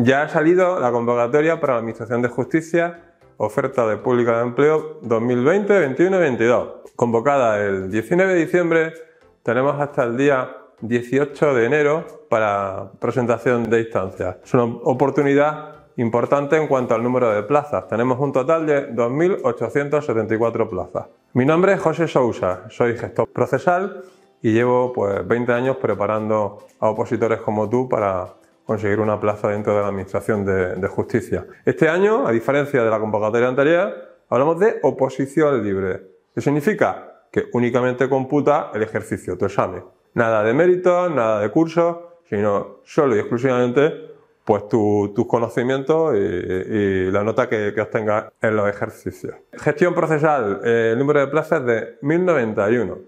Ya ha salido la convocatoria para la Administración de Justicia, oferta de pública de empleo 2020, 21 y 22. Convocada el 19 de diciembre, tenemos hasta el día 18 de enero para presentación de instancias. Es una oportunidad importante en cuanto al número de plazas. Tenemos un total de 2.874 plazas. Mi nombre es José Sousa, soy gestor procesal y llevo pues 20 años preparando a opositores como tú para conseguir una plaza dentro de la Administración de, Justicia. Este año, a diferencia de la convocatoria anterior, hablamos de oposición libre. ¿Qué significa? Que únicamente computa el ejercicio, tu examen. Nada de méritos, nada de cursos, sino solo y exclusivamente pues tus conocimientos y, la nota que, obtengas en los ejercicios. Gestión procesal, eh, el número de plazas de 1091.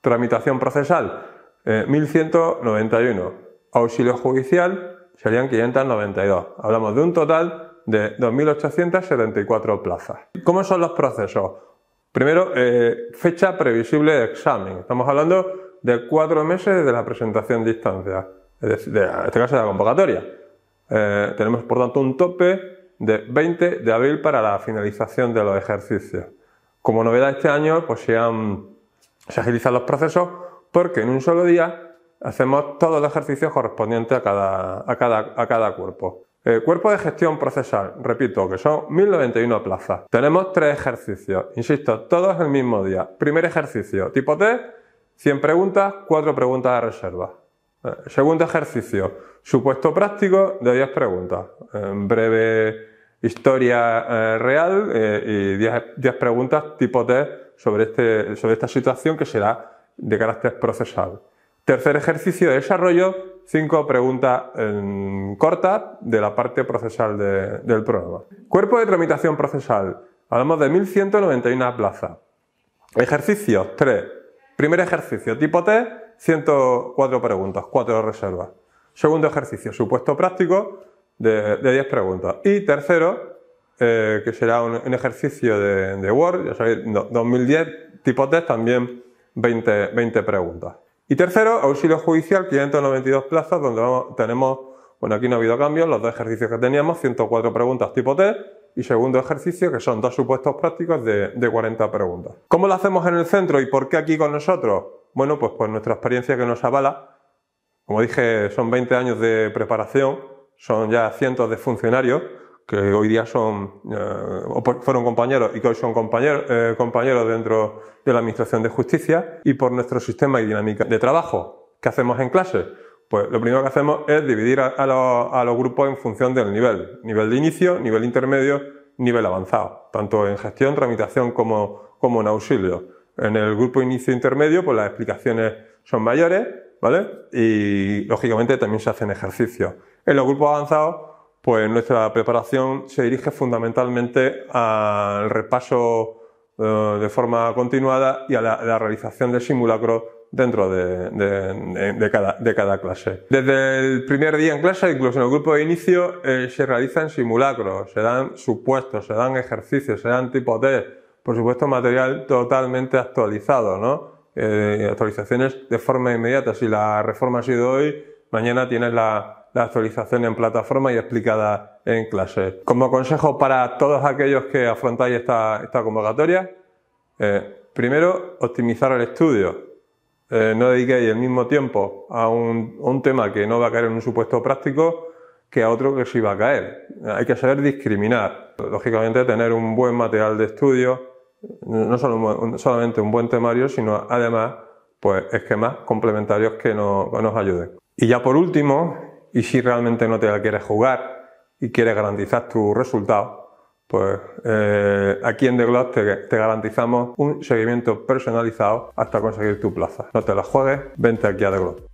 Tramitación procesal, 1191. Eh, Auxilio judicial, serían 592. Hablamos de un total de 2.874 plazas. ¿Cómo son los procesos? Primero, eh, fecha previsible de examen. Estamos hablando de cuatro meses desde la presentación de instancia, es decir, en este caso de la convocatoria. Eh, tenemos, por tanto, un tope de 20 de abril para la finalización de los ejercicios. Como novedad este año, pues se agilizan los procesos porque en un solo día hacemos todos los ejercicios correspondientes a cada, a cada, a cada cuerpo. Eh, cuerpo de gestión procesal, repito, que son 1091 plazas. Tenemos tres ejercicios, insisto, todos el mismo día. Primer ejercicio, tipo T, 100 preguntas, 4 preguntas de reserva. Eh, segundo ejercicio, supuesto práctico de 10 preguntas. En breve historia eh, real y 10, preguntas tipo T sobre, este, sobre esta situación que será de carácter procesal. Tercer ejercicio de desarrollo, cinco preguntas eh, cortas de la parte procesal del programa. Cuerpo de tramitación procesal. Hablamos de 1191 plazas. Ejercicios 3. Primer ejercicio, tipo T, 104 preguntas, cuatro reservas. Segundo ejercicio, supuesto práctico, de, 10 preguntas. Y tercero, eh, que será un, ejercicio de, Word, ya sabéis, 2010, tipo T, también 20, 20 preguntas. Y tercero, auxilio judicial, 592 plazas, donde tenemos, bueno, aquí no ha habido cambios, los dos ejercicios que teníamos, 104 preguntas tipo T, y segundo ejercicio, que son dos supuestos prácticos de, de 40 preguntas. ¿Cómo lo hacemos en el centro y por qué aquí con nosotros? Bueno, pues por nuestra experiencia que nos avala. Como dije, son 20 años de preparación, son ya cientos de funcionarios que hoy día son, eh, fueron compañeros y que hoy son eh, compañeros, dentro de la Administración de Justicia y por nuestro sistema y dinámica de trabajo. ¿Qué hacemos en clase? Pues lo primero que hacemos es dividir a, los, grupos en función del nivel. Nivel de inicio, nivel intermedio, nivel avanzado, tanto en gestión, tramitación como, como en auxilio. En el grupo inicio e intermedio, pues las explicaciones son mayores, ¿vale? Y lógicamente también se hacen ejercicios. En los grupos avanzados pues nuestra preparación se dirige fundamentalmente al repaso eh, de forma continuada y a la, realización de simulacros dentro de, cada, clase. Desde el primer día en clase, incluso en el grupo de inicio, eh, se realizan simulacros, se dan supuestos, se dan ejercicios, se dan tipos de, por supuesto, material totalmente actualizado, ¿no? Eh, actualizaciones de forma inmediata. Si la reforma ha sido hoy, Mañana tienes la, actualización en plataforma y explicada en clase. Como consejo para todos aquellos que afrontáis esta, convocatoria, eh, primero, optimizar el estudio. Eh, no dediquéis el mismo tiempo a un, tema que no va a caer en un supuesto práctico que a otro que sí va a caer. Hay que saber discriminar. Lógicamente, tener un buen material de estudio, no solo solamente un buen temario, sino además pues esquemas complementarios que nos ayuden. Y ya por último, y si realmente no te la quieres jugar y quieres garantizar tu resultado, pues eh, aquí en The Gloss te, garantizamos un seguimiento personalizado hasta conseguir tu plaza. No te la juegues, vente aquí a The Gloss.